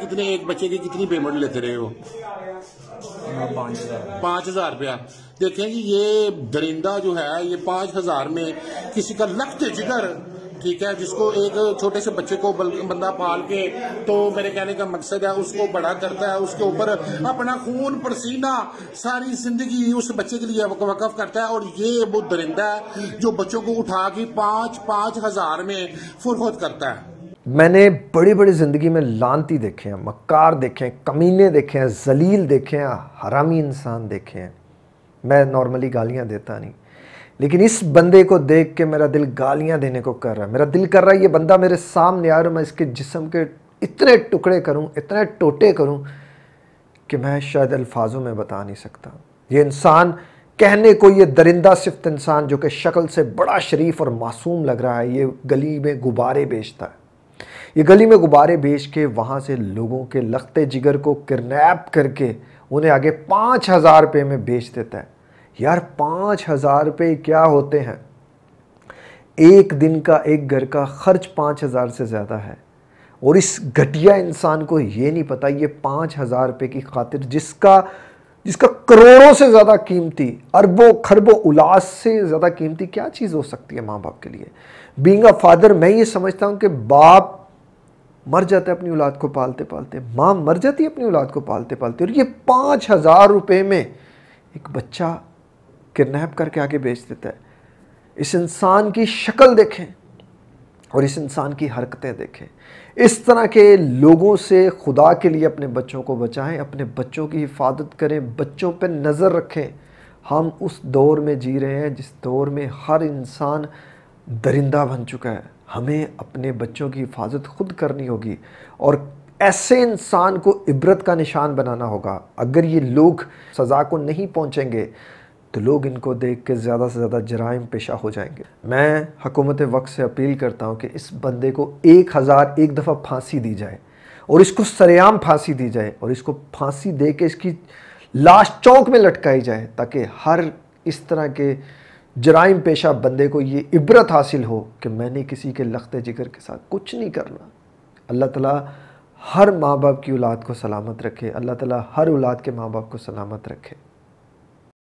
कितने एक बच्चे की कितनी पेमेंट लेते रहे हो पांच हजार रुपया देखे जी ये दरिंदा जो है ये पांच हजार में किसी का लक्ष्य जिगर ठीक है जिसको एक छोटे से बच्चे को बंदा पाल के तो मेरे कहने का मकसद है उसको बड़ा करता है उसके ऊपर अपना खून पसीना सारी जिंदगी उस बच्चे के लिए वकफ करता है और ये वो दरिंदा है जो बच्चों को उठा के पांच पांच हजार में फुरहत करता है मैंने बड़ी बड़ी ज़िंदगी में लानती देखे हैं मक्कार देखे हैं कमीने देखे हैं जलील देखे हैं हरामी इंसान देखे हैं मैं नॉर्मली गालियाँ देता नहीं लेकिन इस बंदे को देख के मेरा दिल गालियाँ देने को कर रहा है मेरा दिल कर रहा है ये बंदा मेरे सामने आ रहा मैं इसके जिसम के इतने टुकड़े करूँ इतने टोटे करूँ कि मैं शायद अल्फाजों में बता नहीं सकता ये इंसान कहने को ये दरिंदा सिफ्त इंसान जो कि शक्ल से बड़ा शरीफ और मासूम लग रहा है ये गली में गुब्बारे बेचता है ये गली में गुब्बारे बेच के वहाँ से लोगों के लखते जिगर को किरनेप करके उन्हें आगे पाँच हज़ार रुपये में बेच देता है यार पाँच हज़ार रुपये क्या होते हैं एक दिन का एक घर का खर्च पाँच हज़ार से ज़्यादा है और इस घटिया इंसान को ये नहीं पता ये पाँच हज़ार रुपये की खातिर जिसका जिसका करोड़ों से ज़्यादा कीमती अरबों खरबों उलास से ज़्यादा कीमती क्या चीज़ हो सकती है माँ बाप के लिए बींग अ फादर मैं ये समझता हूँ कि बाप मर जाता है अपनी औलाद को पालते पालते माँ मर जाती है अपनी औलाद को पालते पालते और ये पाँच हज़ार रुपये में एक बच्चा किडनेप करके आगे बेच देता है इस इंसान की शक्ल देखें और इस इंसान की हरकतें देखें इस तरह के लोगों से खुदा के लिए अपने बच्चों को बचाएं अपने बच्चों की हिफाजत करें बच्चों पर नज़र रखें हम उस दौर में जी रहे हैं जिस दौर में हर इंसान दरिंदा बन चुका है हमें अपने बच्चों की हिफाजत खुद करनी होगी और ऐसे इंसान को इबरत का निशान बनाना होगा अगर ये लोग सज़ा को नहीं पहुँचेंगे तो लोग इनको देख के ज़्यादा से ज़्यादा जराइम पेशा हो जाएंगे मैं हकूमत वक्त से अपील करता हूँ कि इस बंदे को एक हज़ार एक दफ़ा फांसी दी जाए और इसको सरेआम फांसी दी जाए और इसको फांसी दे के इसकी लाश चौक में लटकाई जाए ताकि हर इस तरह के जराइम पेशा बंदे को ये इबरत हासिल हो कि मैंने किसी के लखते जिगर के साथ कुछ नहीं करना अल्लाह ताला हर माँ बाप की औलाद को सलामत रखे अल्लाह ताला हर औलाद के माँ बाप को सलामत रखे